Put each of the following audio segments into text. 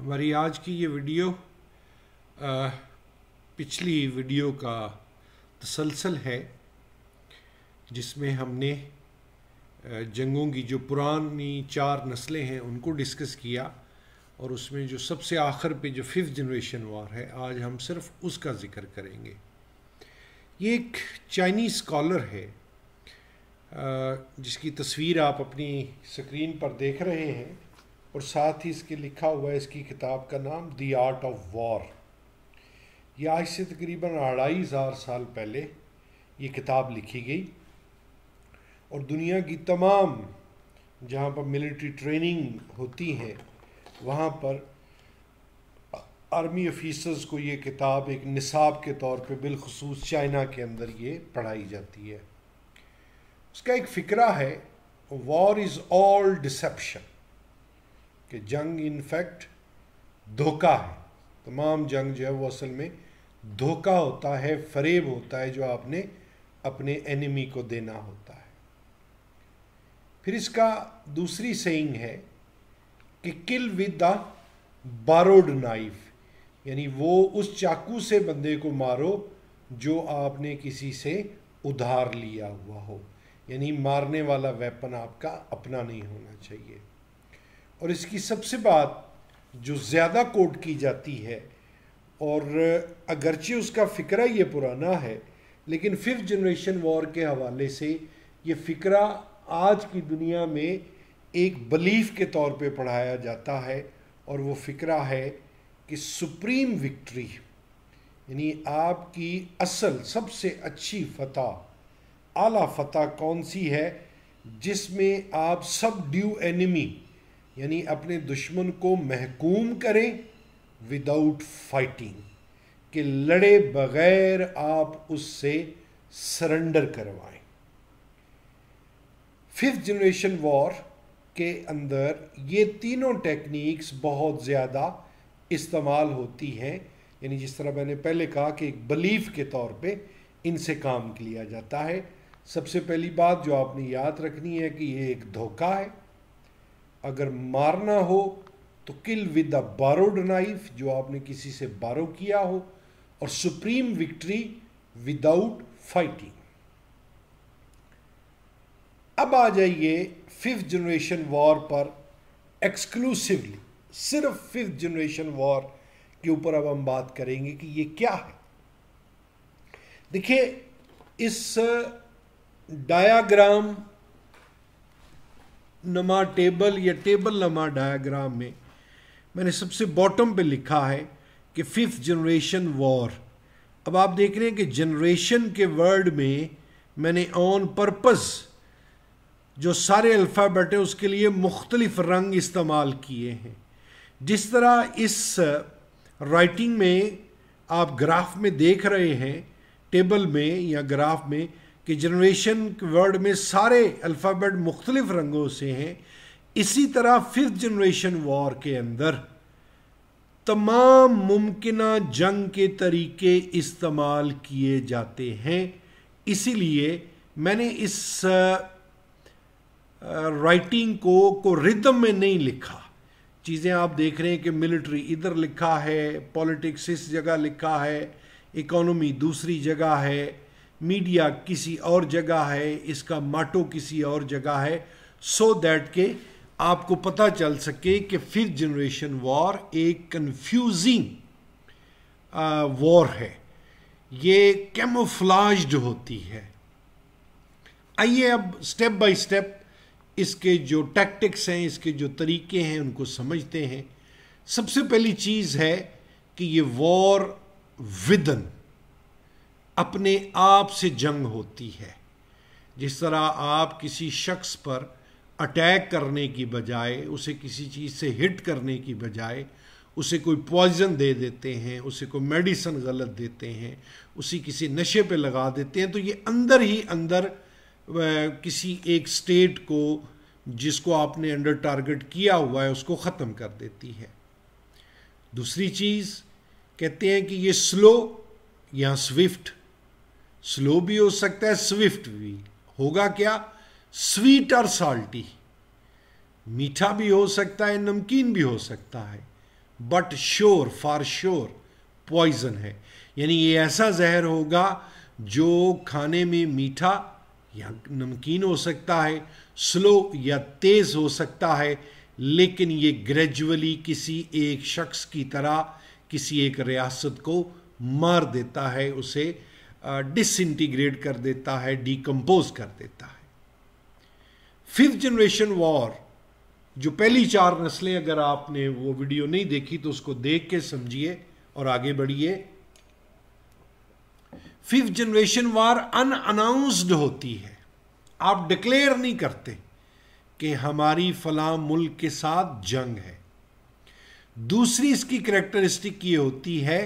हमारी आज की ये वीडियो आ, पिछली वीडियो का तसलसल है जिसमें हमने जंगों की जो पुरानी चार नस्लें हैं उनको डिस्कस किया और उसमें जो सबसे आखिर पे जो फिफ्थ जनरेशन वार है आज हम सिर्फ उसका ज़िक्र करेंगे ये एक चाइनीज़ स्कॉलर है जिसकी तस्वीर आप अपनी स्क्रीन पर देख रहे हैं और साथ ही इसके लिखा हुआ है इसकी किताब का नाम दी आर्ट ऑफ वॉर ये आज से तकरीबन अढ़ाई हज़ार साल पहले ये किताब लिखी गई और दुनिया की तमाम जहाँ पर मिलिट्री ट्रेनिंग होती है वहाँ पर आर्मी ऑफिसर्स को ये किताब एक निसाब के तौर पे बिलखसूस चाइना के अंदर ये पढ़ाई जाती है उसका एक फ़िक्रा है वॉर इज़ ऑल डिसेप्शन कि जंग इनफैक्ट धोखा है तमाम जंग जो है वो असल में धोखा होता है फरेब होता है जो आपने अपने एनिमी को देना होता है फिर इसका दूसरी सेइंग है कि kill with the borrowed knife यानी वो उस चाकू से बंदे को मारो जो आपने किसी से उधार लिया हुआ हो यानी मारने वाला वेपन आपका अपना नहीं होना चाहिए और इसकी सबसे बात जो ज़्यादा कोट की जाती है और अगरचे उसका फ़िक्रा ये पुराना है लेकिन फिफ्थ जनरेशन वॉर के हवाले से ये फ़िक्रा आज की दुनिया में एक बलीफ के तौर पे पढ़ाया जाता है और वो फ़िक्रा है कि सुप्रीम विक्ट्री यानी आपकी असल सबसे अच्छी फतह आला फतह कौन सी है जिसमें आप सब ड्यू एनिमी यानी अपने दुश्मन को महकूम करें विदाउट फाइटिंग कि लड़े बगैर आप उससे सरेंडर करवाएं फिफ्थ जनरेशन वॉर के अंदर ये तीनों टेक्निक्स बहुत ज़्यादा इस्तेमाल होती हैं यानी जिस तरह मैंने पहले कहा कि एक बिलीफ के तौर पे इनसे काम लिया जाता है सबसे पहली बात जो आपने याद रखनी है कि ये एक धोखा है अगर मारना हो तो kill with a borrowed knife जो आपने किसी से बारो किया हो और सुप्रीम विक्ट्री विदाउट फाइटिंग अब आ जाइए फिफ्थ जनरेशन वॉर पर एक्सक्लूसिवली सिर्फ फिफ्थ जनरेशन वॉर के ऊपर अब हम बात करेंगे कि ये क्या है देखिए इस डायाग्राम uh, नमा टेबल या टेबल नमा डायग्राम में मैंने सबसे बॉटम पे लिखा है कि फिफ्थ जनरेशन वॉर अब आप देख रहे हैं कि जनरेशन के वर्ड में मैंने ऑन पर्पस जो सारे अल्फ़ाबेट हैं उसके लिए मुख्तलिफ रंग इस्तेमाल किए हैं जिस तरह इस राइटिंग uh, में आप ग्राफ में देख रहे हैं टेबल में या ग्राफ में कि जनरेशन वर्ड में सारे अल्फ़ाबेट मुख्तलिफ रंगों से हैं इसी तरह फिफ्थ जनरेशन वॉर के अंदर तमाम मुमकिन जंग के तरीके इस्तेमाल किए जाते हैं इसीलिए मैंने इस राइटिंग को को रिदम में नहीं लिखा चीज़ें आप देख रहे हैं कि मिलिट्री इधर लिखा है पॉलिटिक्स इस जगह लिखा है इकोनॉमी दूसरी जगह है मीडिया किसी और जगह है इसका माटो किसी और जगह है सो so दैट के आपको पता चल सके कि फिफ्थ जनरेशन वॉर एक कंफ्यूजिंग वॉर है ये कैमोफ्लाज्ड होती है आइए अब स्टेप बाय स्टेप इसके जो टैक्टिक्स हैं इसके जो तरीके हैं उनको समझते हैं सबसे पहली चीज़ है कि ये वॉर विदन अपने आप से जंग होती है जिस तरह आप किसी शख्स पर अटैक करने की बजाय उसे किसी चीज़ से हिट करने की बजाय उसे कोई पॉइजन दे देते हैं उसे कोई मेडिसन गलत देते हैं उसी किसी नशे पे लगा देते हैं तो ये अंदर ही अंदर किसी एक स्टेट को जिसको आपने अंडर टारगेट किया हुआ है उसको ख़त्म कर देती है दूसरी चीज़ कहते हैं कि ये स्लो या स्विफ्ट स्लो भी हो सकता है स्विफ्ट भी होगा क्या स्वीट और साल्टी मीठा भी हो सकता है नमकीन भी हो सकता है but sure for sure poison है यानी ये ऐसा जहर होगा जो खाने में मीठा या नमकीन हो सकता है स्लो या तेज हो सकता है लेकिन ये ग्रेजुअली किसी एक शख्स की तरह किसी एक रियासत को मार देता है उसे डिसइंटीग्रेट कर देता है डिकम्पोज कर देता है फिफ्थ जनरेशन वॉर जो पहली चार नस्लें अगर आपने वो वीडियो नहीं देखी तो उसको देख के समझिए और आगे बढ़िए फिफ्थ जनरेशन वार अनअनाउंस्ड होती है आप डिक्लेयर नहीं करते कि हमारी फला मुल्क के साथ जंग है दूसरी इसकी करेक्टरिस्टिक ये होती है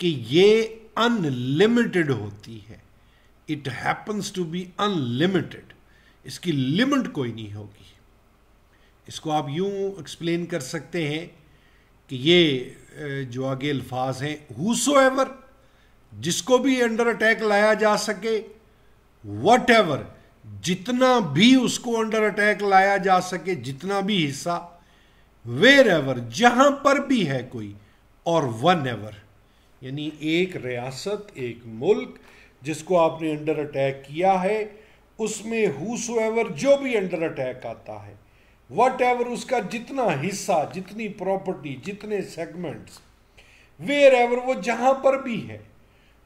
कि ये अनलिमिटेड होती है it happens to be unlimited इसकी लिमिट कोई नहीं होगी इसको आप यूं एक्सप्लेन कर सकते हैं कि ये जो आगे अल्फाज हैं हुसो एवर जिसको भी अंडर अटैक लाया जा सके वट एवर जितना भी उसको अंडर अटैक लाया जा सके जितना भी हिस्सा वेर एवर जहां पर भी है कोई और वन एवर यानी एक रियासत एक मुल्क जिसको आपने अंडर अटैक किया है उसमें हुसुएवर जो भी अंडर अटैक आता है वट एवर उसका जितना हिस्सा जितनी प्रॉपर्टी जितने सेगमेंट्स वेयर एवर वो जहाँ पर भी है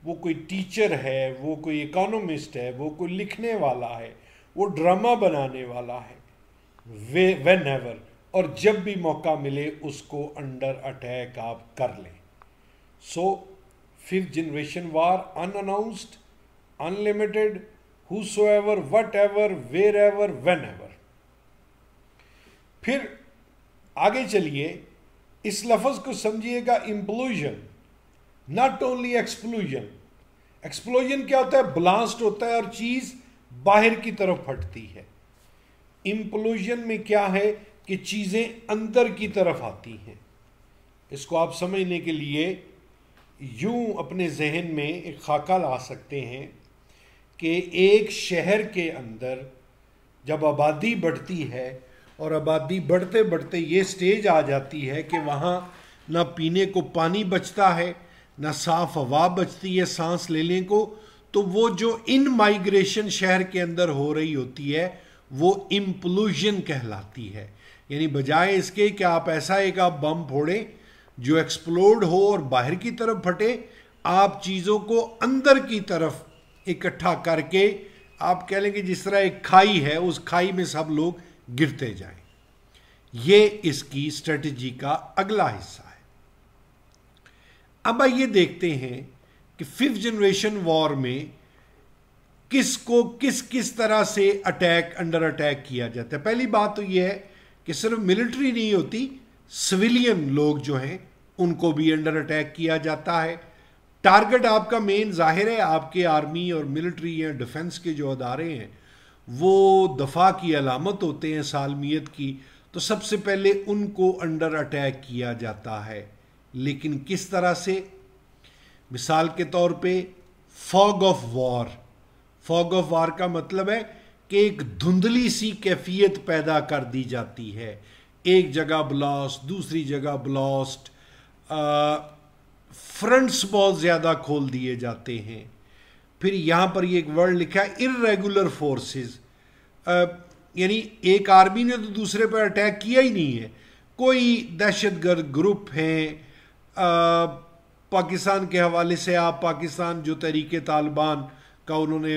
वो कोई टीचर है वो कोई इकोनॉमिस्ट है वो कोई लिखने वाला है वो ड्रामा बनाने वाला है वे वेन एवर और जब भी मौका मिले उसको अंडर अटैक आप कर लें so So, whosoever whatever wherever whenever फिर आगे चलिए इस लफज को समझिएगा implosion not only explosion explosion क्या होता है ब्लास्ट होता है और चीज बाहर की तरफ फटती है इम्प्लोजन में क्या है कि चीजें अंदर की तरफ आती हैं इसको आप समझने के लिए यूं अपने जहन में एक खाका ला सकते हैं कि एक शहर के अंदर जब आबादी बढ़ती है और आबादी बढ़ते बढ़ते ये स्टेज आ जाती है कि वहाँ ना पीने को पानी बचता है ना साफ हवा बचती है सांस लेने को तो वो जो इन माइग्रेशन शहर के अंदर हो रही होती है वो इम्पलूजन कहलाती है यानी बजाय इसके कि आप ऐसा एक आप बम फोड़ें जो एक्सप्लोर्ड हो और बाहर की तरफ फटे आप चीज़ों को अंदर की तरफ इकट्ठा करके आप कह लेंगे जिस तरह एक खाई है उस खाई में सब लोग गिरते जाएं ये इसकी स्ट्रेटजी का अगला हिस्सा है अब आइए देखते हैं कि फिफ्थ जनरेशन वॉर में किसको किस किस तरह से अटैक अंडर अटैक किया जाता है पहली बात तो यह है कि सिर्फ मिलिट्री नहीं होती सिविलियन लोग जो हैं उनको भी अंडर अटैक किया जाता है टारगेट आपका मेन जाहिर है आपके आर्मी और मिलिट्री या डिफेंस के जो अदारे हैं वो दफा की अलामत होते हैं सालमियत की तो सबसे पहले उनको अंडर अटैक किया जाता है लेकिन किस तरह से मिसाल के तौर पे fog of war fog of war का मतलब है कि एक धुंधली सी कैफियत पैदा कर दी जाती है एक जगह ब्लास्ट दूसरी जगह ब्लास्ट फ्रंट्स बहुत ज़्यादा खोल दिए जाते हैं फिर यहाँ पर ये एक वर्ड लिखा है इरेगुलर फोर्सेस यानी एक आर्मी ने तो दूसरे पर अटैक किया ही नहीं है कोई दहशतगर्द ग्रुप हैं पाकिस्तान के हवाले से आप पाकिस्तान जो तहरीक तालिबान का उन्होंने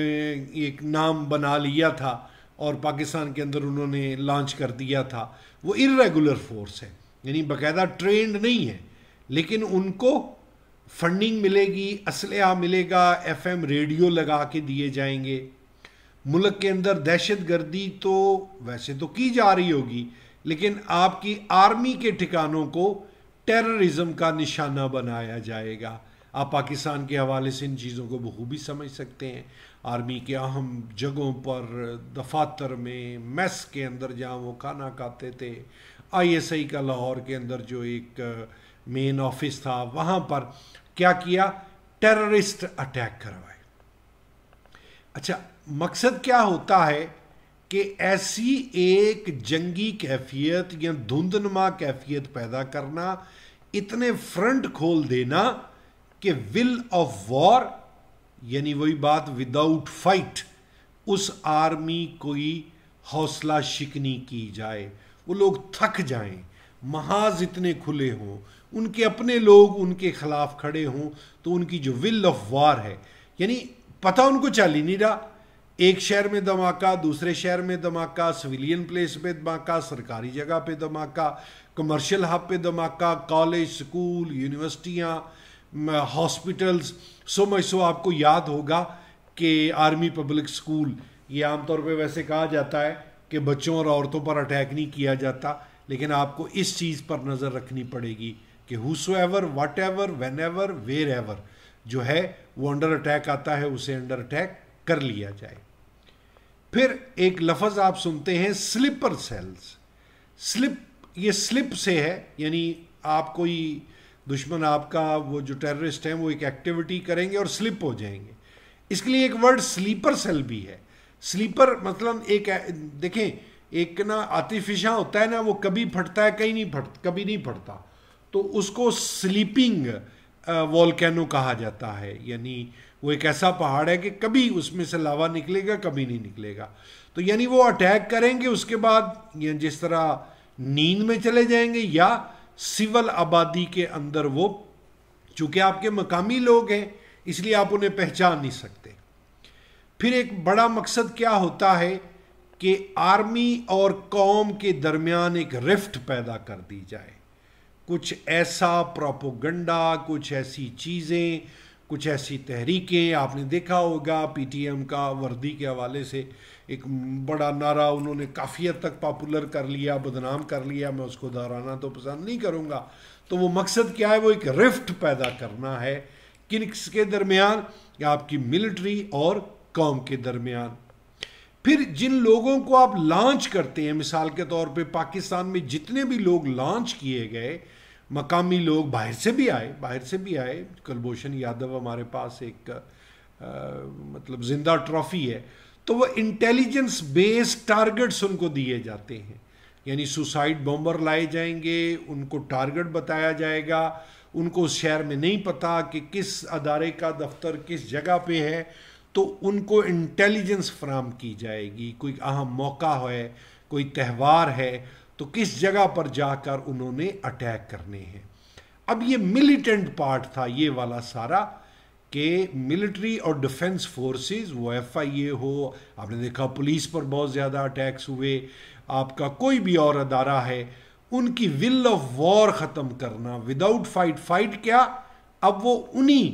एक नाम बना लिया था और पाकिस्तान के अंदर उन्होंने लॉन्च कर दिया था वो इरेगुलर फोर्स है यानी बाकायदा ट्रेंड नहीं है लेकिन उनको फंडिंग मिलेगी असलहा मिलेगा एम रेडियो लगा के दिए जाएंगे मुल्क के अंदर दहशत गर्दी तो वैसे तो की जा रही होगी लेकिन आपकी आर्मी के ठिकानों को टेररिज्म का निशाना बनाया जाएगा आप पाकिस्तान के हवाले से इन चीज़ों को बखूबी समझ सकते हैं आर्मी के अहम जगहों पर दफातर में मेस के अंदर जहाँ वो खाना खाते थे आईएसआई का लाहौर के अंदर जो एक मेन ऑफिस था वहां पर क्या किया टेररिस्ट अटैक करवाए अच्छा मकसद क्या होता है कि ऐसी एक जंगी कैफियत या धुंधनुमा कैफियत पैदा करना इतने फ्रंट खोल देना कि विल ऑफ वॉर यानी वही बात विदाउट फाइट उस आर्मी कोई हौसला शिकनी की जाए वो लोग थक जाएं महाज इतने खुले हों उनके अपने लोग उनके खिलाफ खड़े हों तो उनकी जो विल ऑफ वार है यानी पता उनको चल ही नहीं रहा एक शहर में धमाका दूसरे शहर में धमाका सिविलियन प्लेस पे धमाका सरकारी जगह पे धमाका कमर्शियल हब पे धमाका कॉलेज स्कूल यूनिवर्सिटियाँ हॉस्पिटल्स सो मच सो आपको याद होगा कि आर्मी पब्लिक स्कूल ये आमतौर पे वैसे कहा जाता है कि बच्चों और औरतों पर अटैक नहीं किया जाता लेकिन आपको इस चीज़ पर नज़र रखनी पड़ेगी कि whosoever whatever whenever wherever जो है वो अंडर अटैक आता है उसे अंडर अटैक कर लिया जाए फिर एक लफज आप सुनते हैं स्लिपर सेल्स स्लिप ये स्लिप से है यानी आप कोई दुश्मन आपका वो जो टेररिस्ट हैं वो एक एक्टिविटी करेंगे और स्लिप हो जाएंगे इसके लिए एक वर्ड स्लीपर सेल भी है स्लीपर मतलब एक देखें एक ना आतिफिशा होता है ना वो कभी फटता है कहीं नहीं फट कभी नहीं फटता तो उसको स्लीपिंग वॉलकैनो कहा जाता है यानी वो एक ऐसा पहाड़ है कि कभी उसमें से लावा निकलेगा कभी नहीं निकलेगा तो यानी वो अटैक करेंगे उसके बाद जिस तरह नींद में चले जाएंगे या सिविल आबादी के अंदर वो चूंकि आपके मकामी लोग हैं इसलिए आप उन्हें पहचान नहीं सकते फिर एक बड़ा मकसद क्या होता है कि आर्मी और कौम के दरमियान एक रिफ्ट पैदा कर दी जाए कुछ ऐसा प्रोपोगंडा कुछ ऐसी चीज़ें कुछ ऐसी तहरीकें आपने देखा होगा पीटीएम का वर्दी के हवाले से एक बड़ा नारा उन्होंने काफ़ी हद तक पॉपुलर कर लिया बदनाम कर लिया मैं उसको दोहराना तो पसंद नहीं करूँगा तो वो मकसद क्या है वो एक रिफ्ट पैदा करना है किन के दरमियान आपकी मिलिट्री और कौम के दरमियान फिर जिन लोगों को आप लॉन्च करते हैं मिसाल के तौर पे पाकिस्तान में जितने भी लोग लॉन्च किए गए मकामी लोग बाहर से भी आए बाहर से भी आए कुलभूषण यादव हमारे पास एक आ, मतलब जिंदा ट्रॉफी है तो वह इंटेलिजेंस बेस्ड टारगेट्स उनको दिए जाते हैं यानी सुसाइड बॉम्बर लाए जाएंगे उनको टारगेट बताया जाएगा उनको शहर में नहीं पता कि किस अदारे का दफ्तर किस जगह पे है तो उनको इंटेलिजेंस फ्राहम की जाएगी कोई अहम मौका है कोई त्यौहार है तो किस जगह पर जाकर उन्होंने अटैक करने हैं अब ये मिलिटेंट पार्ट था ये वाला सारा कि मिलिट्री और डिफेंस फोर्सेस वो एफ आई ए हो आपने देखा पुलिस पर बहुत ज़्यादा अटैक्स हुए आपका कोई भी और अदारा है उनकी विल ऑफ वॉर ख़त्म करना विदाउट फाइट फाइट क्या अब वो उन्हीं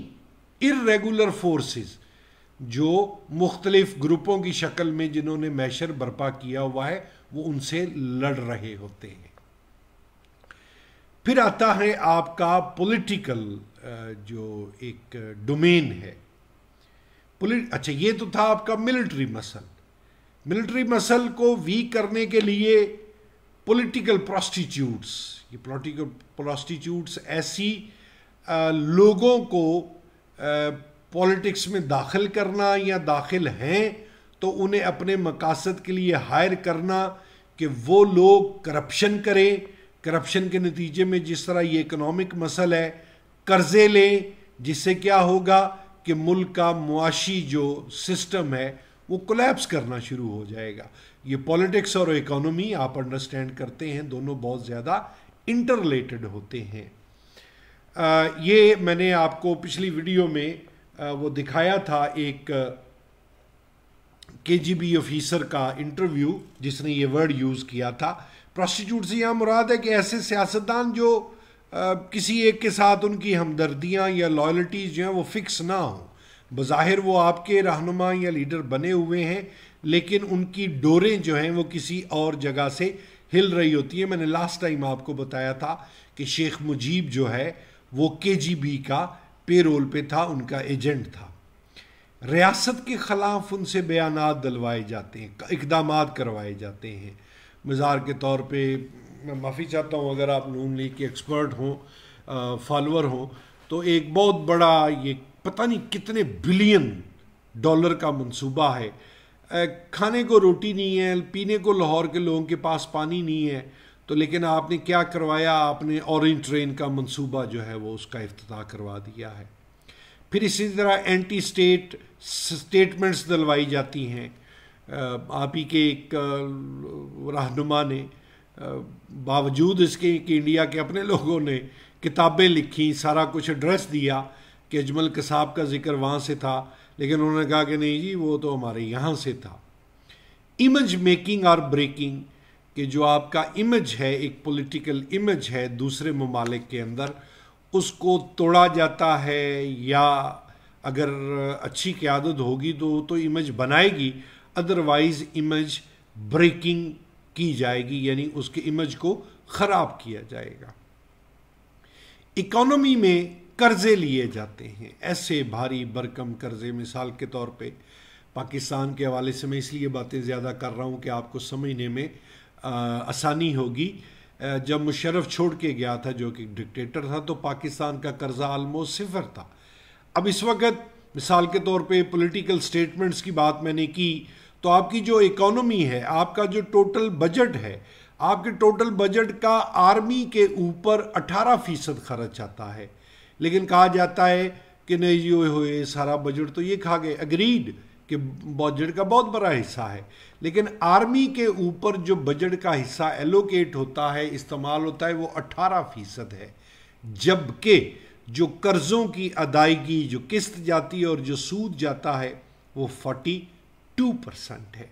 इरेगुलर फोर्सेस जो मुख्तलिफ ग्रुपों की शक्ल में जिन्होंने मैशर बर्पा किया हुआ है वो उनसे लड़ रहे होते हैं फिर आता है आपका पॉलिटिकल जो एक डोमेन है अच्छा ये तो था आपका मिलिट्री मसल मिलिट्री मसल को वीक करने के लिए पॉलिटिकल प्रोस्टिट्यूट्स ये पॉलिटिकल प्रोस्टिट्यूट्स ऐसी आ, लोगों को आ, पॉलिटिक्स में दाखिल करना या दाखिल हैं तो उन्हें अपने मकासद के लिए हायर करना कि वो लोग करप्शन करें करप्शन के नतीजे में जिस तरह ये इकोनॉमिक मसल है कर्ज़े लें जिससे क्या होगा कि मुल्क का मुआशी जो सिस्टम है वो कोलेप्स करना शुरू हो जाएगा ये पॉलिटिक्स और इकोनॉमी आप अंडरस्टैंड करते हैं दोनों बहुत ज़्यादा इंटरलेटेड होते हैं आ, ये मैंने आपको पिछली वीडियो में वो दिखाया था एक के जी बी ऑफिसर का इंटरव्यू जिसने ये वर्ड यूज़ किया था प्रोस्टिट्यूट से यहाँ मुराद है कि ऐसे सियासतदान जो आ, किसी एक के साथ उनकी हमदर्दियाँ या लॉयल्टीज़ जो हैं वो फिक्स ना हों बज़ाहिर वो आपके रहनुमा या लीडर बने हुए हैं लेकिन उनकी डोरें जो हैं वो किसी और जगह से हिल रही होती हैं मैंने लास्ट टाइम आपको बताया था कि शेख मुजीब जो है वो के जी बी का पेरोल पे था उनका एजेंट था रियासत के ख़िलाफ़ उनसे बयान दलवाए जाते हैं इकदाम करवाए जाते हैं मज़ार के तौर पे मैं माफ़ी चाहता हूँ अगर आप नून लीग के एक्सपर्ट हों फॉलोअर हों तो एक बहुत बड़ा ये पता नहीं कितने बिलियन डॉलर का मंसूबा है खाने को रोटी नहीं है पीने को लाहौर के लोगों के पास पानी नहीं है तो लेकिन आपने क्या करवाया आपने ऑरेंज ट्रेन का मंसूबा जो है वो उसका अफ्ताह करवा दिया है फिर इसी तरह एंटी स्टेट स्टेटमेंट्स दिलवाई जाती हैं आप ही के एक रहनुमा ने बावजूद इसके कि इंडिया के अपने लोगों ने किताबें लिखी सारा कुछ एड्रेस दिया कि अजमल कसाब का जिक्र वहाँ से था लेकिन उन्होंने कहा कि नहीं जी वो तो हमारे यहाँ से था इमेज मेकिंग और ब्रेकिंग कि जो आपका इमेज है एक पॉलिटिकल इमेज है दूसरे ममालिक के अंदर उसको तोड़ा जाता है या अगर अच्छी क्यादत होगी तो तो इमेज बनाएगी अदरवाइज़ इमेज ब्रेकिंग की जाएगी यानी उसके इमेज को ख़राब किया जाएगा इकोनॉमी में कर्ज़े लिए जाते हैं ऐसे भारी बरकम कर्ज़े मिसाल के तौर पे पाकिस्तान के हवाले से मैं इसलिए बातें ज़्यादा कर रहा हूँ कि आपको समझने में आसानी होगी जब मुशरफ छोड़ के गया था जो कि डिक्टेटर था तो पाकिस्तान का कर्जा आलमोस्ट सिफर था अब इस वक्त मिसाल के तौर पे पॉलिटिकल स्टेटमेंट्स की बात मैंने की तो आपकी जो इकोनॉमी है आपका जो टोटल बजट है आपके टोटल बजट का आर्मी के ऊपर 18 फीसद खर्च आता है लेकिन कहा जाता है कि नहीं ये हो सारा बजट तो ये खा गए अग्रीड कि बजट का बहुत बड़ा हिस्सा है लेकिन आर्मी के ऊपर जो बजट का हिस्सा एलोकेट होता है इस्तेमाल होता है वो 18 फीसद है जबकि जो कर्ज़ों की अदायगी जो किस्त जाती है और जो सूद जाता है वो 42 परसेंट है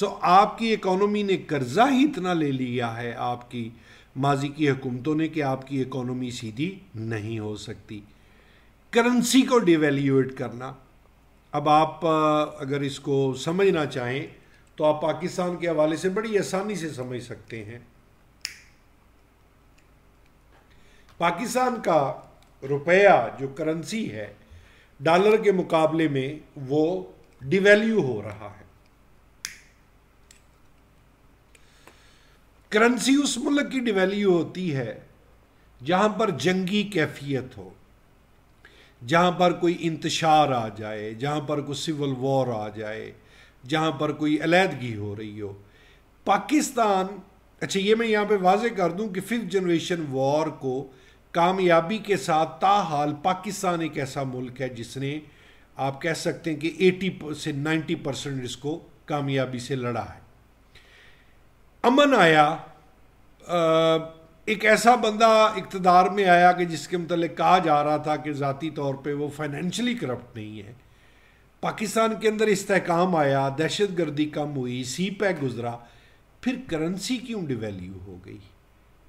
सो आपकी इकोनॉमी ने कर्जा ही इतना ले लिया है आपकी माजी की हुकूमतों ने कि आपकी इकोनॉमी सीधी नहीं हो सकती करेंसी को डिवेल्यूएट करना अब आप अगर इसको समझना चाहें तो आप पाकिस्तान के हवाले से बड़ी आसानी से समझ सकते हैं पाकिस्तान का रुपया जो करेंसी है डॉलर के मुकाबले में वो डिवेल्यू हो रहा है करेंसी उस मुल्क की डिवेल्यू होती है जहां पर जंगी कैफियत हो जहाँ पर कोई इंतशार आ जाए जहाँ पर कोई सिविल वॉर आ जाए जहाँ पर कोई अलीहदगी हो रही हो पाकिस्तान अच्छा ये मैं यहाँ पे वाजे कर दूँ कि फिफ्थ जनरेशन वॉर को कामयाबी के साथ ताहाल पाकिस्तान एक ऐसा मुल्क है जिसने आप कह सकते हैं कि 80 से 90 परसेंट इसको कामयाबी से लड़ा है अमन आया आ, एक ऐसा बंदा इकतदार में आया कि जिसके मतलब कहा जा रहा था कि ज़ाती तौर पे वो फाइनेंशली करप्ट नहीं है पाकिस्तान के अंदर इस्तेकाम आया दहशत गर्दी कम हुई सी पैक गुजरा फिर करेंसी क्यों डिवेल्यू हो गई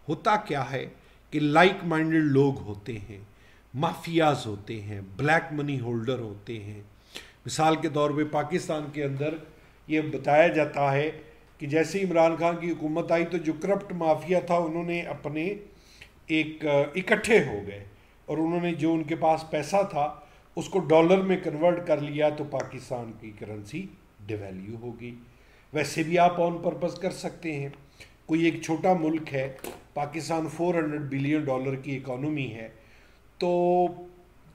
होता क्या है कि लाइक माइंडेड लोग होते हैं माफियाज होते हैं ब्लैक मनी होल्डर होते हैं मिसाल के तौर पर पाकिस्तान के अंदर ये बताया जाता है कि जैसे इमरान खान की हुकूमत आई तो जो करप्ट माफिया था उन्होंने अपने एक इकट्ठे हो गए और उन्होंने जो उनके पास पैसा था उसको डॉलर में कन्वर्ट कर लिया तो पाकिस्तान की करेंसी डिवेल्यू होगी वैसे भी आप ऑन पर्पज़ कर सकते हैं कोई एक छोटा मुल्क है पाकिस्तान 400 बिलियन डॉलर की इकोनॉमी है तो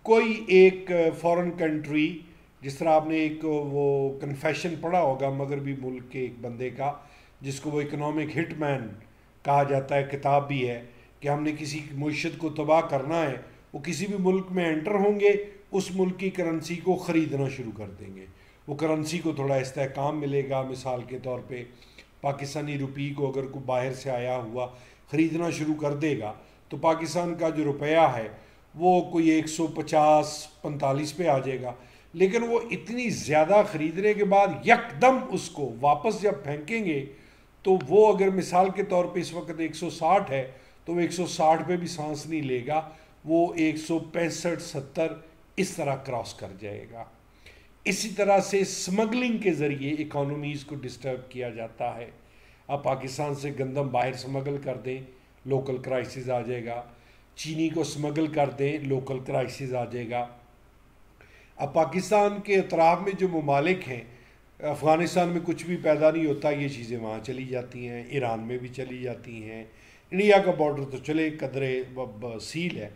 कोई एक फॉरेन कंट्री जिस तरह आपने एक वो कन्फेशन पढ़ा होगा मगरबी मुल्क के एक बंदे का जिसको वो इकनॉमिक हिटमैन कहा जाता है किताब भी है कि हमने किसी मीशत को तबाह करना है वो किसी भी मुल्क में एंटर होंगे उस मुल्क की करेंसी को ख़रीदना शुरू कर देंगे वो करेंसी को थोड़ा इस्तेकाम मिलेगा मिसाल के तौर पे पाकिस्तानी रुपये को अगर कोई बाहर से आया हुआ ख़रीदना शुरू कर देगा तो पाकिस्तान का जो रुपया है वो कोई पचास पैंतालीस पे आ जाएगा लेकिन वो इतनी ज़्यादा ख़रीदने के बाद यकदम उसको वापस जब फेंकेंगे तो वो अगर मिसाल के तौर पे इस वक्त 160 है तो वो 160 पे भी सांस नहीं लेगा वो एक सौ पैंसठ सत्तर इस तरह क्रॉस कर जाएगा इसी तरह से स्मगलिंग के ज़रिए इकोनॉमीज़ को डिस्टर्ब किया जाता है अब पाकिस्तान से गंदम बाहर स्मगल कर दें लोकल क्राइसिस आ जाएगा चीनी को स्मगल कर दें लोकल क्राइसिस आ जाएगा अब पाकिस्तान के अतराफ़ में जो ममालिक हैं अफ़गानिस्तान में कुछ भी पैदा नहीं होता ये चीज़ें वहाँ चली जाती हैं ईरान में भी चली जाती हैं इंडिया का बॉर्डर तो चले कदरे सील है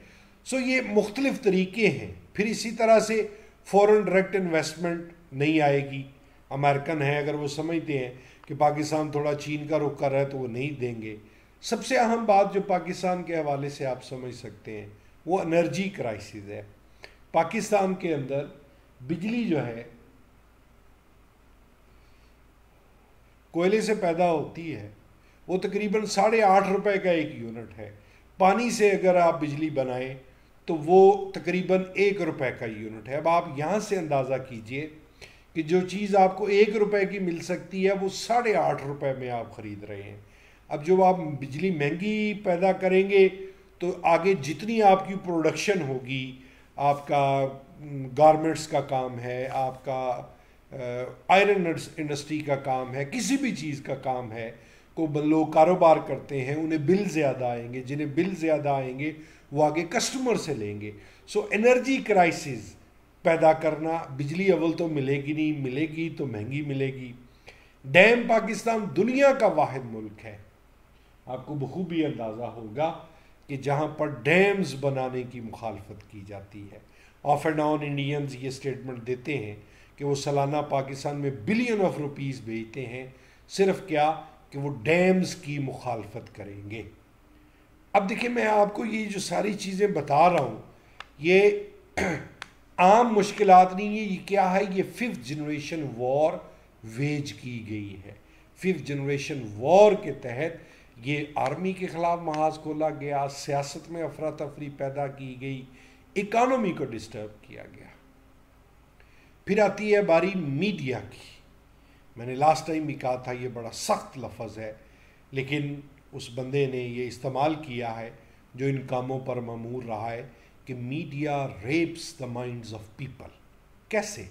सो ये मुख्तलिफ़ तरीके हैं फिर इसी तरह से फॉरेन डायरेक्ट इन्वेस्टमेंट नहीं आएगी अमेरिकन है अगर वो समझते हैं कि पाकिस्तान थोड़ा चीन का रुख कर रहा है तो वो नहीं देंगे सबसे अहम बात जो पाकिस्तान के हवाले से आप समझ सकते हैं वो एनर्जी क्राइसिस है पाकिस्तान के अंदर बिजली जो है कोयले से पैदा होती है वो तकरीबन साढ़े आठ रुपए का एक यूनिट है पानी से अगर आप बिजली बनाएं तो वो तकरीबन एक रुपए का यूनिट है अब आप यहाँ से अंदाज़ा कीजिए कि जो चीज़ आपको एक रुपए की मिल सकती है वो साढ़े आठ रुपए में आप ख़रीद रहे हैं अब जब आप बिजली महंगी पैदा करेंगे तो आगे जितनी आपकी प्रोडक्शन होगी आपका गारमेंट्स का काम है आपका आयरन इंडस्ट्री का काम है किसी भी चीज़ का काम है को लोग कारोबार करते हैं उन्हें बिल ज़्यादा आएंगे जिन्हें बिल ज़्यादा आएंगे वो आगे कस्टमर से लेंगे सो एनर्जी क्राइसिस पैदा करना बिजली अवल तो मिलेगी नहीं मिलेगी तो महंगी मिलेगी डैम पाकिस्तान दुनिया का वाद मुल्क है आपको बखूबी अंदाज़ा होगा कि जहाँ पर डैम्स बनाने की मुखालफत की जाती है ऑफ एंड ऑन इंडियंस ये स्टेटमेंट देते हैं कि वो सालाना पाकिस्तान में बिलियन ऑफ रुपीस भेजते हैं सिर्फ क्या कि वो डैम्स की मुखालफत करेंगे अब देखिए मैं आपको ये जो सारी चीज़ें बता रहा हूँ ये आम मुश्किल नहीं है ये क्या है ये फिफ्थ जनरेशन वॉर वेज की गई है फिफ्थ जनरेशन वॉर के तहत ये आर्मी के ख़िलाफ़ महाज खोला गया सियासत में अफरा तफरी पैदा की गई इकानमी को डिस्टर्ब किया गया फिर आती है बारी मीडिया की मैंने लास्ट टाइम भी कहा था ये बड़ा सख्त लफज है लेकिन उस बंदे ने ये इस्तेमाल किया है जो इन कामों पर ममूर रहा है कि media rapes the minds of people कैसे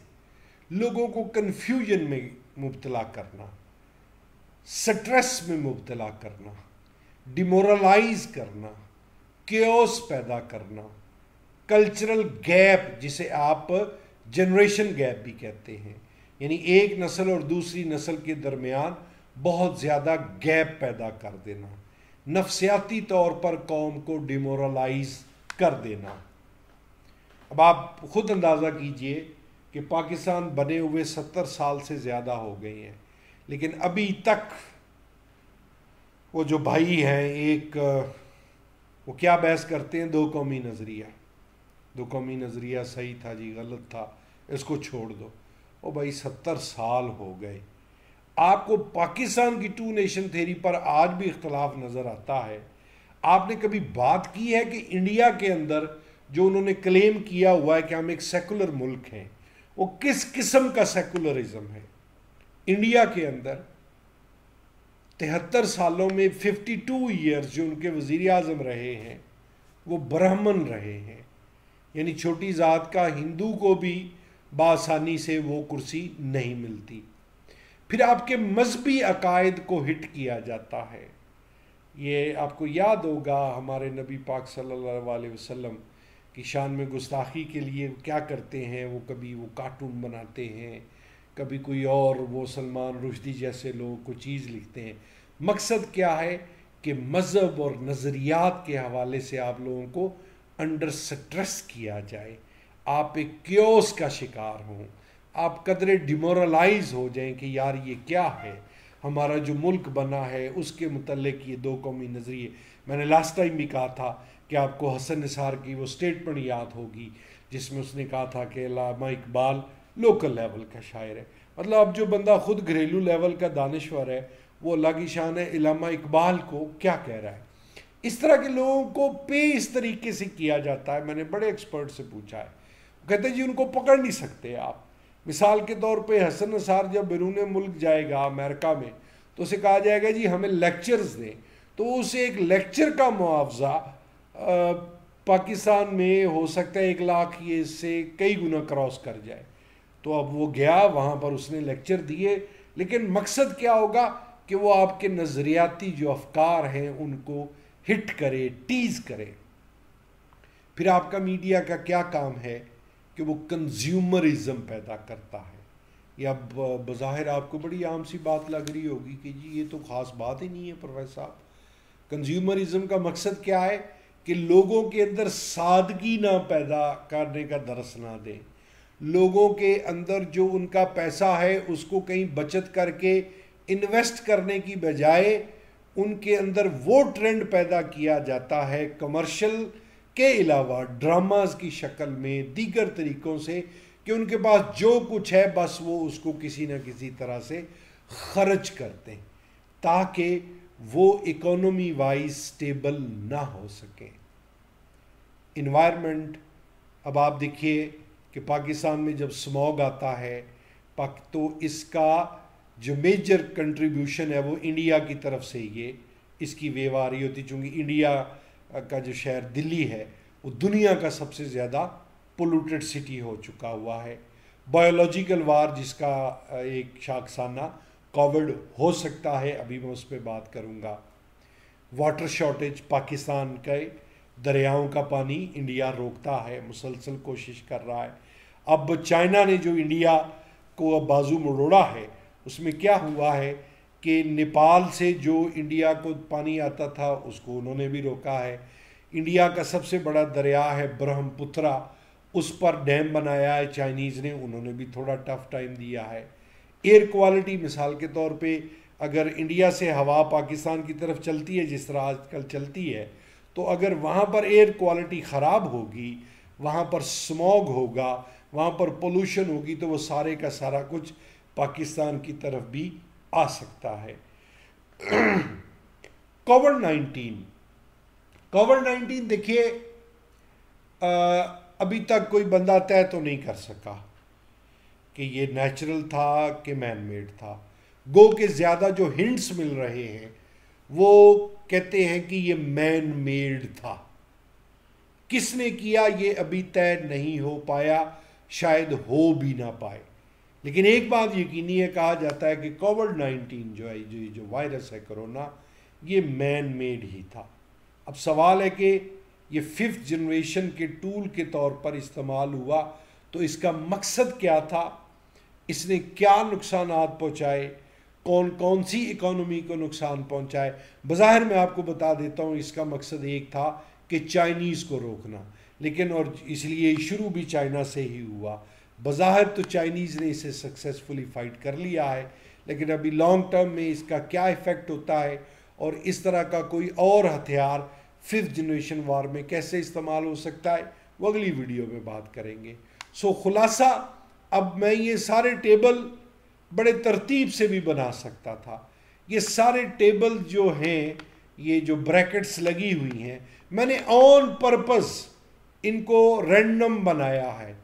लोगों को कन्फ्यूजन में मुबतला करना स्ट्रेस में मुबतला करना डिमोरलाइज करना क्योस पैदा करना कल्चरल गैप जिसे आप जनरेशन गैप भी कहते हैं यानी एक नस्ल और दूसरी नस्ल के दरमियान बहुत ज़्यादा गैप पैदा कर देना नफसियाती तौर पर कौम को डिमोरलाइज कर देना अब आप खुद अंदाज़ा कीजिए कि पाकिस्तान बने हुए सत्तर साल से ज़्यादा हो गए हैं लेकिन अभी तक वो जो भाई हैं एक वो क्या बहस करते हैं दो कौमी नज़रिया दो कौमी नज़रिया सही था जी गलत था इसको छोड़ दो ओ भाई सत्तर साल हो गए आपको पाकिस्तान की टू नेशन थेरी पर आज भी इख्तलाफ नज़र आता है आपने कभी बात की है कि इंडिया के अंदर जो उन्होंने क्लेम किया हुआ है कि हम एक सेकुलर मुल्क हैं वो किस किस्म का सेकुलरिज्म है इंडिया के अंदर तिहत्तर सालों में 52 ईयर्स जो उनके वज़ी अजम रहे हैं वो ब्राह्मण रहे हैं यानी छोटी ज़ात का हिंदू को भी बासानी से वो कुर्सी नहीं मिलती फिर आपके मजहबी अकायद को हिट किया जाता है ये आपको याद होगा हमारे नबी पाक सल्ला वसम की शान में गुस्ताखी के लिए क्या करते हैं वो कभी वो कार्टून बनाते हैं कभी कोई और वो सलमान रुशदी जैसे लोग को चीज़ लिखते हैं मकसद क्या है कि मज़हब और नज़रियात के हवाले से आप लोगों को अंडर स्ट्रेस किया जाए आप एक क्योस का शिकार हों आप कदरे डिमोरलाइज हो जाएं कि यार ये क्या है हमारा जो मुल्क बना है उसके मतलब ये दो कौमी नज़रिए मैंने लास्ट टाइम भी कहा था कि आपको हसन निसार की वो स्टेटमेंट याद होगी जिसमें उसने कहा था कि लामा इकबाल लोकल लेवल का शायर है मतलब अब जो बंदा खुद घरेलू लेवल का दानश्वर है वो अल्लाह की शान है इलामा इकबाल को क्या कह रहा है इस तरह के लोगों को पे इस तरीके से किया जाता है मैंने बड़े एक्सपर्ट से पूछा है कहते जी उनको पकड़ नहीं सकते आप मिसाल के तौर पे हसन नसार जब बैरून मुल्क जाएगा अमेरिका में तो उसे कहा जाएगा जी हमें लेक्चर्स दें तो उसे एक लेक्चर का मुआवजा पाकिस्तान में हो सकता है एक लाख ये इससे कई गुना क्रॉस कर जाए तो अब वो गया वहाँ पर उसने लेक्चर दिए लेकिन मकसद क्या होगा कि वो आपके नज़रियाती जो अफकार हैं उनको हिट करे टीज करे फिर आपका मीडिया का क्या काम है कि वो कंज्यूमरिज्म पैदा करता है या बज़ाहिर आपको बड़ी आम सी बात लग रही होगी कि जी ये तो ख़ास बात ही नहीं है प्रोफेसर साहब कंज्यूमरिज्म का मकसद क्या है कि लोगों के अंदर सादगी ना पैदा करने का दर्श ना दें लोगों के अंदर जो उनका पैसा है उसको कहीं बचत करके इन्वेस्ट करने की बजाय उनके अंदर वो ट्रेंड पैदा किया जाता है कमर्शियल के अलावा ड्रामाज की शक्ल में दीगर तरीक़ों से कि उनके पास जो कुछ है बस वो उसको किसी न किसी तरह से खर्च करते हैं ताकि वो इकोनॉमी वाइज स्टेबल ना हो सके इन्वायरमेंट अब आप देखिए कि पाकिस्तान में जब स्मॉग आता है पक तो इसका जो मेजर कंट्रीब्यूशन है वो इंडिया की तरफ से ये इसकी वेव आ रही होती चूँकि इंडिया का जो शहर दिल्ली है वो दुनिया का सबसे ज़्यादा पोलूटेड सिटी हो चुका हुआ है बायोलॉजिकल वार जिसका एक शाखसाना कोविड हो सकता है अभी मैं उस पर बात करूँगा वाटर शॉर्टेज पाकिस्तान के दरियाओं का पानी इंडिया रोकता है मुसलसल कोशिश कर रहा है अब चाइना ने जो इंडिया को अब बाजू मरोड़ा है उसमें क्या हुआ है कि नेपाल से जो इंडिया को पानी आता था उसको उन्होंने भी रोका है इंडिया का सबसे बड़ा दरिया है ब्रह्मपुत्रा उस पर डैम बनाया है चाइनीज़ ने उन्होंने भी थोड़ा टफ टाइम दिया है एयर क्वालिटी मिसाल के तौर पे अगर इंडिया से हवा पाकिस्तान की तरफ चलती है जिस तरह आजकल चलती है तो अगर वहाँ पर एयर क्वालिटी ख़राब होगी वहाँ पर स्मॉग होगा वहाँ पर पोल्यूशन होगी तो वो सारे का सारा कुछ पाकिस्तान की तरफ भी आ सकता है कोविड नाइन्टीन कोविड नाइन्टीन देखिए अभी तक कोई बंदा तय तो नहीं कर सका कि ये नेचुरल था कि मैन मेड था गो के ज़्यादा जो हिंट्स मिल रहे हैं वो कहते हैं कि ये मैन मेड था किसने किया ये अभी तय नहीं हो पाया शायद हो भी ना पाए लेकिन एक बात यकीनी है कहा जाता है कि कोविड नाइन्टीन जो है जो जो वायरस है कोरोना ये मैन मेड ही था अब सवाल है कि ये फिफ्थ जनरेशन के टूल के तौर पर इस्तेमाल हुआ तो इसका मकसद क्या था इसने क्या नुकसान पहुँचाए कौन कौन सी इकोनॉमी को नुकसान पहुँचाए बाहर मैं आपको बता देता हूँ इसका मकसद एक था कि चाइनीज़ को रोकना लेकिन और इसलिए शुरू भी चाइना से ही हुआ बज़ाहिर तो चाइनीज़ ने इसे सक्सेसफुली फ़ाइट कर लिया है लेकिन अभी लॉन्ग टर्म में इसका क्या इफ़ेक्ट होता है और इस तरह का कोई और हथियार फिफ्थ जनरेशन वार में कैसे इस्तेमाल हो सकता है वो अगली वीडियो में बात करेंगे सो so, खुलासा अब मैं ये सारे टेबल बड़े तरतीब से भी बना सकता था ये सारे टेबल जो हैं ये जो ब्रैकेट्स लगी हुई हैं मैंने ऑन पर्पज़ इनको रैंडम बनाया है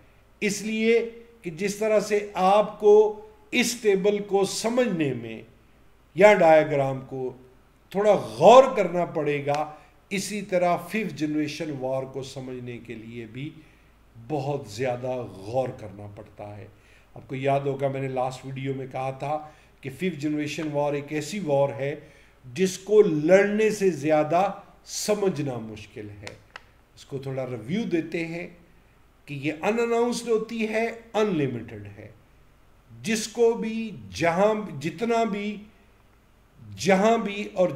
इसलिए कि जिस तरह से आपको इस टेबल को समझने में या डायग्राम को थोड़ा गौर करना पड़ेगा इसी तरह फिफ्थ जनरेशन वॉर को समझने के लिए भी बहुत ज़्यादा गौर करना पड़ता है आपको याद होगा मैंने लास्ट वीडियो में कहा था कि फिफ्थ जनरेशन वॉर एक ऐसी वॉर है जिसको लड़ने से ज़्यादा समझना मुश्किल है इसको थोड़ा रिव्यू देते हैं कि ये अनअनाउंस्ड होती है अनलिमिटेड है जिसको भी जहाँ जितना भी जहाँ भी और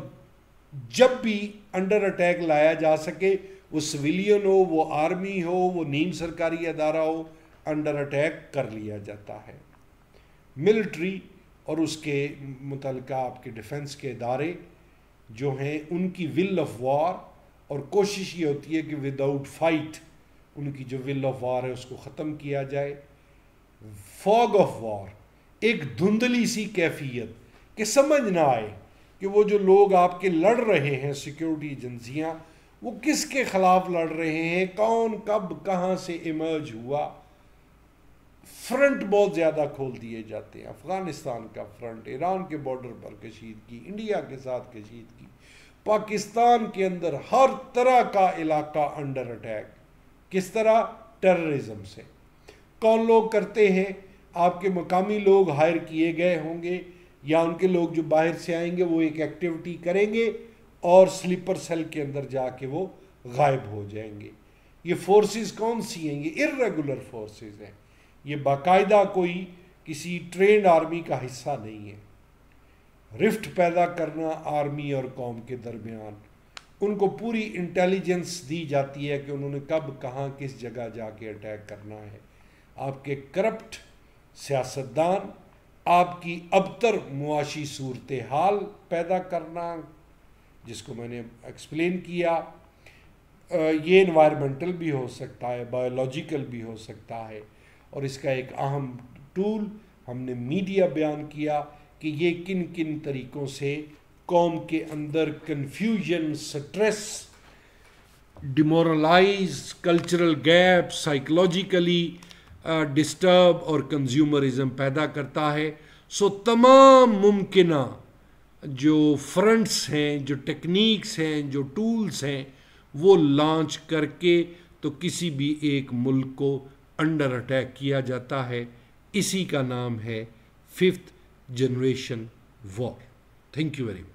जब भी अंडर अटैक लाया जा सके वो सिविलियन हो वो आर्मी हो वो नीम सरकारी अदारा हो अंडर अटैक कर लिया जाता है मिलिट्री और उसके मुतल आपके डिफेंस के इदारे जो हैं उनकी विल ऑफ वॉर और कोशिश ये होती है कि विदाउट फाइट उनकी जो विल ऑफ वार है उसको ख़त्म किया जाए फॉग ऑफ वॉर एक धुंधली सी कैफियत कि समझ ना आए कि वो जो लोग आपके लड़ रहे हैं सिक्योरिटी एजेंसियाँ वो किसके ख़िलाफ़ लड़ रहे हैं कौन कब कहाँ से इमर्ज हुआ फ्रंट बहुत ज़्यादा खोल दिए जाते हैं अफ़गानिस्तान का फ्रंट ईरान के बॉर्डर पर कशीदगी इंडिया के साथ कशीदगी पाकिस्तान के अंदर हर तरह का इलाका अंडर अटैक किस तरह टेररिज्म से कौन लोग करते हैं आपके मकामी लोग हायर किए गए होंगे या उनके लोग जो बाहर से आएंगे वो एक एक्टिविटी करेंगे और स्लीपर सेल के अंदर जाके वो गायब हो जाएंगे ये फोर्सेस कौन सी हैं ये इरेगुलर फोर्सेस हैं ये बाकायदा कोई किसी ट्रेंड आर्मी का हिस्सा नहीं है रिफ्ट पैदा करना आर्मी और कौम के दरमियान उनको पूरी इंटेलिजेंस दी जाती है कि उन्होंने कब कहाँ किस जगह जाके अटैक करना है आपके करप्ट सियासतदान आपकी अबतर मुआशी सूरत हाल पैदा करना जिसको मैंने एक्सप्लेन किया ये इन्वायरमेंटल भी हो सकता है बायोलॉजिकल भी हो सकता है और इसका एक अहम टूल हमने मीडिया बयान किया कि ये किन किन तरीक़ों से कौम के अंदर confusion stress demoralise cultural gap psychologically disturb और कंज्यूमरिज्म पैदा करता है सो तमाम मुमकिन जो फ्रंट्स हैं जो टेक्निक्स हैं जो टूल्स हैं वो लॉन्च करके तो किसी भी एक मुल्क को अंडर अटैक किया जाता है इसी का नाम है fifth generation war. Thank you very much.